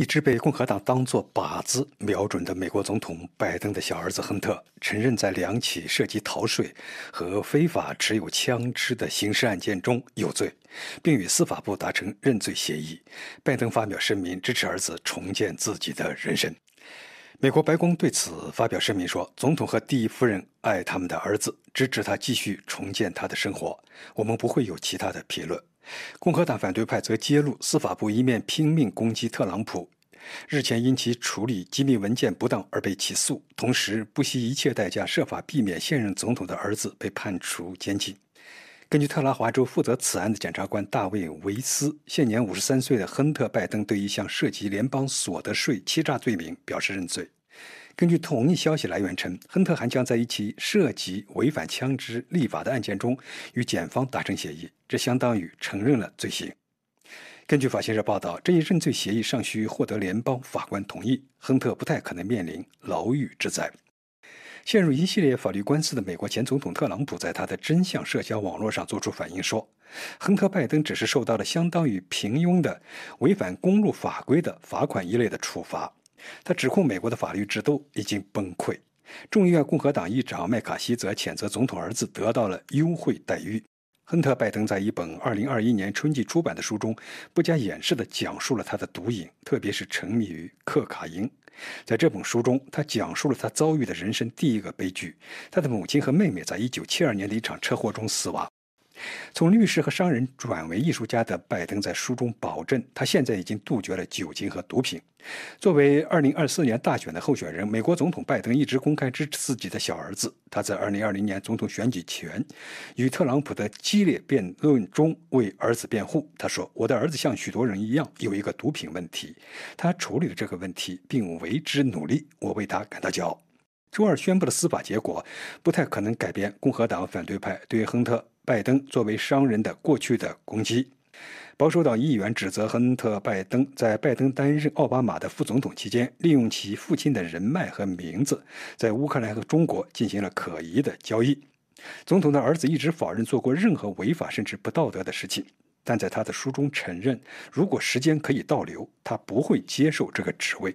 一直被共和党当作靶子瞄准的美国总统拜登的小儿子亨特承认，在两起涉及逃税和非法持有枪支的刑事案件中有罪，并与司法部达成认罪协议。拜登发表声明支持儿子重建自己的人生。美国白宫对此发表声明说：“总统和第一夫人爱他们的儿子，支持他继续重建他的生活。我们不会有其他的评论。”共和党反对派则揭露，司法部一面拼命攻击特朗普，日前因其处理机密文件不当而被起诉，同时不惜一切代价设法避免现任总统的儿子被判处监禁。根据特拉华州负责此案的检察官大卫·维斯，现年五十三岁的亨特·拜登对一项涉及联邦所得税欺诈罪名表示认罪。根据同一消息来源称，亨特还将在一起涉及违反枪支立法的案件中与检方达成协议，这相当于承认了罪行。根据法新社报道，这一认罪协议尚需获得联邦法官同意，亨特不太可能面临牢狱之灾。陷入一系列法律官司的美国前总统特朗普，在他的真相社交网络上作出反应说：“亨特·拜登只是受到了相当于平庸的违反公路法规的罚款一类的处罚。”他指控美国的法律制度已经崩溃。众议院共和党议长麦卡锡则谴责总统儿子得到了优惠待遇。亨特·拜登在一本2021年春季出版的书中，不加掩饰地讲述了他的毒瘾，特别是沉迷于克卡因。在这本书中，他讲述了他遭遇的人生第一个悲剧：他的母亲和妹妹在1972年的一场车祸中死亡。从律师和商人转为艺术家的拜登在书中保证，他现在已经杜绝了酒精和毒品。作为2024年大选的候选人，美国总统拜登一直公开支持自己的小儿子。他在2020年总统选举前与特朗普的激烈辩论中为儿子辩护。他说：“我的儿子像许多人一样有一个毒品问题，他处理了这个问题，并为之努力。我为他感到骄傲。”周二宣布的司法结果不太可能改变共和党反对派对亨特。拜登作为商人的过去的攻击，保守党议员指责亨特·拜登在拜登担任奥巴马的副总统期间，利用其父亲的人脉和名字，在乌克兰和中国进行了可疑的交易。总统的儿子一直否认做过任何违法甚至不道德的事情，但在他的书中承认，如果时间可以倒流，他不会接受这个职位。